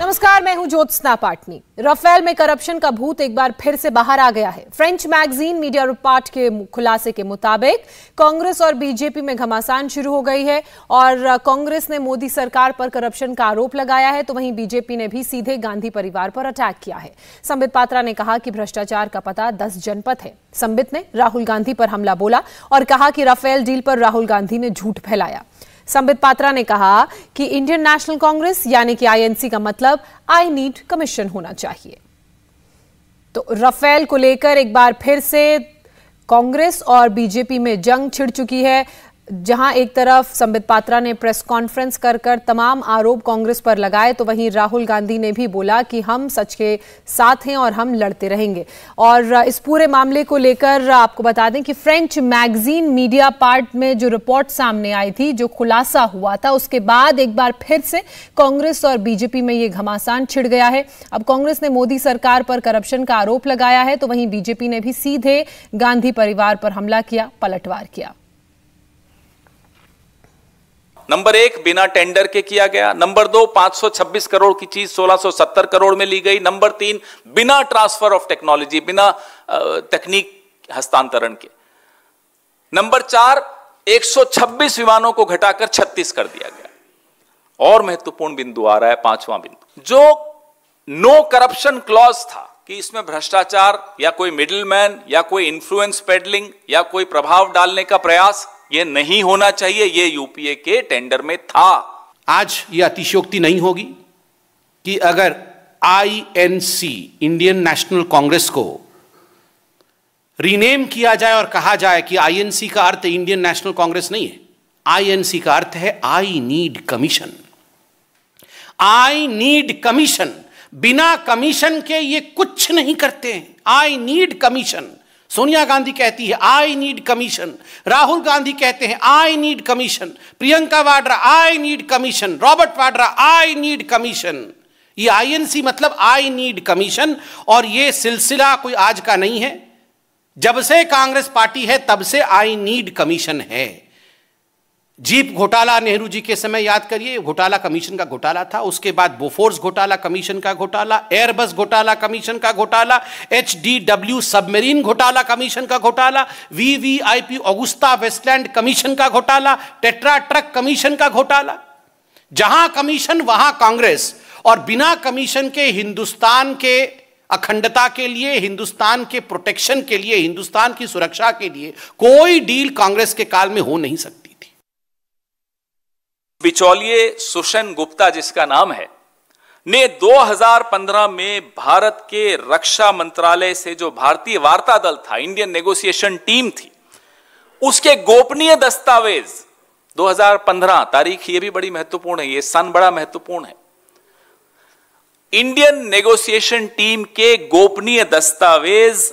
नमस्कार मैं हूं ज्योत्सना पाटनी राफेल में करप्शन का भूत एक बार फिर से बाहर आ गया है फ्रेंच मैगजीन मीडिया रिपोर्ट के खुलासे के मुताबिक कांग्रेस और बीजेपी में घमासान शुरू हो गई है और कांग्रेस ने मोदी सरकार पर करप्शन का आरोप लगाया है तो वहीं बीजेपी ने भी सीधे गांधी परिवार पर अटैक किया है संबित पात्रा ने कहा कि भ्रष्टाचार का पता दस जनपद है संबित ने राहुल गांधी पर हमला बोला और कहा कि राफेल डील पर राहुल गांधी ने झूठ फैलाया संबित पात्रा ने कहा कि इंडियन नेशनल कांग्रेस यानी कि आईएनसी का मतलब आई नीड कमीशन होना चाहिए तो राफेल को लेकर एक बार फिर से कांग्रेस और बीजेपी में जंग छिड़ चुकी है जहां एक तरफ संबित पात्रा ने प्रेस कॉन्फ्रेंस कर कर तमाम आरोप कांग्रेस पर लगाए तो वहीं राहुल गांधी ने भी बोला कि हम सच के साथ हैं और हम लड़ते रहेंगे और इस पूरे मामले को लेकर आपको बता दें कि फ्रेंच मैगजीन मीडिया पार्ट में जो रिपोर्ट सामने आई थी जो खुलासा हुआ था उसके बाद एक बार फिर से कांग्रेस और बीजेपी में ये घमासान छिड़ गया है अब कांग्रेस ने मोदी सरकार पर करप्शन का आरोप लगाया है तो वहीं बीजेपी ने भी सीधे गांधी परिवार पर हमला किया पलटवार किया नंबर एक बिना टेंडर के किया गया नंबर दो 526 करोड़ की चीज 1670 करोड़ में ली गई नंबर तीन बिना ट्रांसफर ऑफ टेक्नोलॉजी बिना तकनीक हस्तांतरण के नंबर चार 126 विमानों को घटाकर 36 कर दिया गया और महत्वपूर्ण बिंदु आ रहा है पांचवा बिंदु जो नो करप्शन क्लॉज था कि इसमें भ्रष्टाचार या कोई मिडिलमैन या कोई इन्फ्लुएंस पेडलिंग या कोई प्रभाव डालने का प्रयास ये नहीं होना चाहिए ये यूपीए के टेंडर में था आज ये अतिशयोक्ति नहीं होगी कि अगर आईएनसी इंडियन नेशनल कांग्रेस को रीनेम किया जाए और कहा जाए कि आईएनसी का अर्थ इंडियन नेशनल कांग्रेस नहीं है आईएनसी का अर्थ है I need commission I need commission बिना कमीशन के ये कुछ नहीं करते हैं I need commission Sonia Gandhi कहती है I need commission Rahul Gandhi कहते हैं I need commission Priyanka Vadra I need commission Robert Vadra I need commission ये आईएनसी मतलब आई नीड कमीशन और ये सिलसिला कोई आज का नहीं है जब से कांग्रेस पार्टी है तब से आई नीड कमीशन है जीप घोटाला नेहरू जी के समय याद करिए घोटाला कमीशन का घोटाला था उसके बाद बोफोर्स घोटाला कमीशन का घोटाला एयरबस घोटाला कमीशन का घोटाला एच डी डब्ल्यू सबमरीन घोटाला कमीशन का घोटाला V V I P Agusta Westland commission का घोटाला टेट्रा ट्रक कमीशन का घोटाला जहां कमीशन वहां कांग्रेस और बिना कमीशन के हिंदुस्तान के अखंडता के लिए हिंदुस्तान के प्रोटेक्शन के लिए हिंदुस्तान की सुरक्षा के लिए कोई डील कांग्रेस के काल में हो नहीं सकती बिचौलिए सुशन गुप्ता जिसका नाम है ने 2015 में भारत के रक्षा मंत्रालय से जो भारतीय वार्ता दल था इंडियन नेगोशिएशन टीम थी उसके गोपनीय दस्तावेज 2015 तारीख ये भी बड़ी महत्वपूर्ण है ये सन बड़ा महत्वपूर्ण है इंडियन नेगोशिएशन टीम के गोपनीय दस्तावेज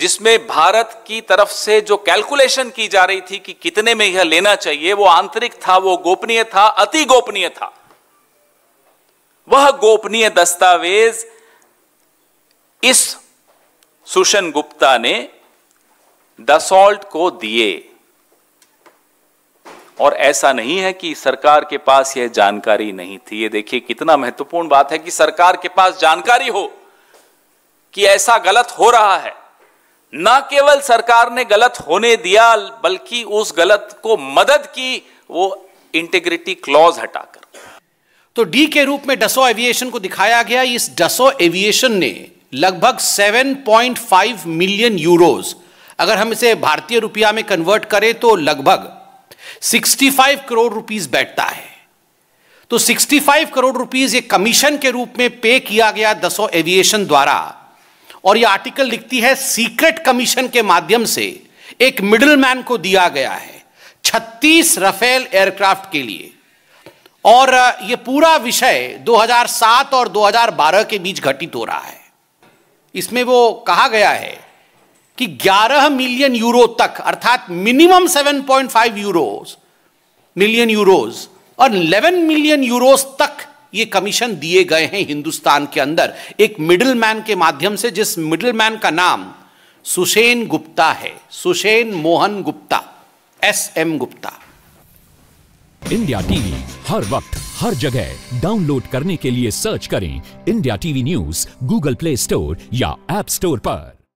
जिसमें भारत की तरफ से जो कैलकुलेशन की जा रही थी कि कितने में यह लेना चाहिए वो आंतरिक था वो गोपनीय था अति गोपनीय था वह गोपनीय दस्तावेज इस सुशन गुप्ता ने दसॉल्ट को दिए और ऐसा नहीं है कि सरकार के पास यह जानकारी नहीं थी ये देखिए कितना महत्वपूर्ण बात है कि सरकार के पास जानकारी हो कि ऐसा गलत हो रहा है न केवल सरकार ने गलत होने दिया बल्कि उस गलत को मदद की वो इंटेग्रिटी क्लॉज हटाकर तो डी के रूप में डसो एविएशन को दिखाया गया इस डसो एविएशन ने लगभग 7.5 मिलियन यूरोस अगर हम इसे भारतीय रुपया में कन्वर्ट करें तो लगभग 65 करोड़ रुपीस बैठता है तो 65 करोड़ रुपीस ये कमीशन के रूप में पे किया गया दसो एविएशन द्वारा और यह आर्टिकल लिखती है सीक्रेट कमीशन के माध्यम से एक मिडिलमैन को दिया गया है 36 रफेल एयरक्राफ्ट के लिए और ये पूरा विषय 2007 और 2012 के बीच घटित हो रहा है इसमें वो कहा गया है कि 11 मिलियन यूरो तक अर्थात मिनिमम 7.5 यूरोस मिलियन यूरोस और 11 मिलियन यूरोस तक ये कमीशन दिए गए हैं हिंदुस्तान के अंदर एक मिडिल मैन के माध्यम से जिस मिडिल मैन का नाम सुशेन गुप्ता है Sushen Mohan Gupta S M Gupta India TV हर वक्त हर जगह डाउनलोड करने के लिए सर्च करें India TV news Google Play Store या एप स्टोर पर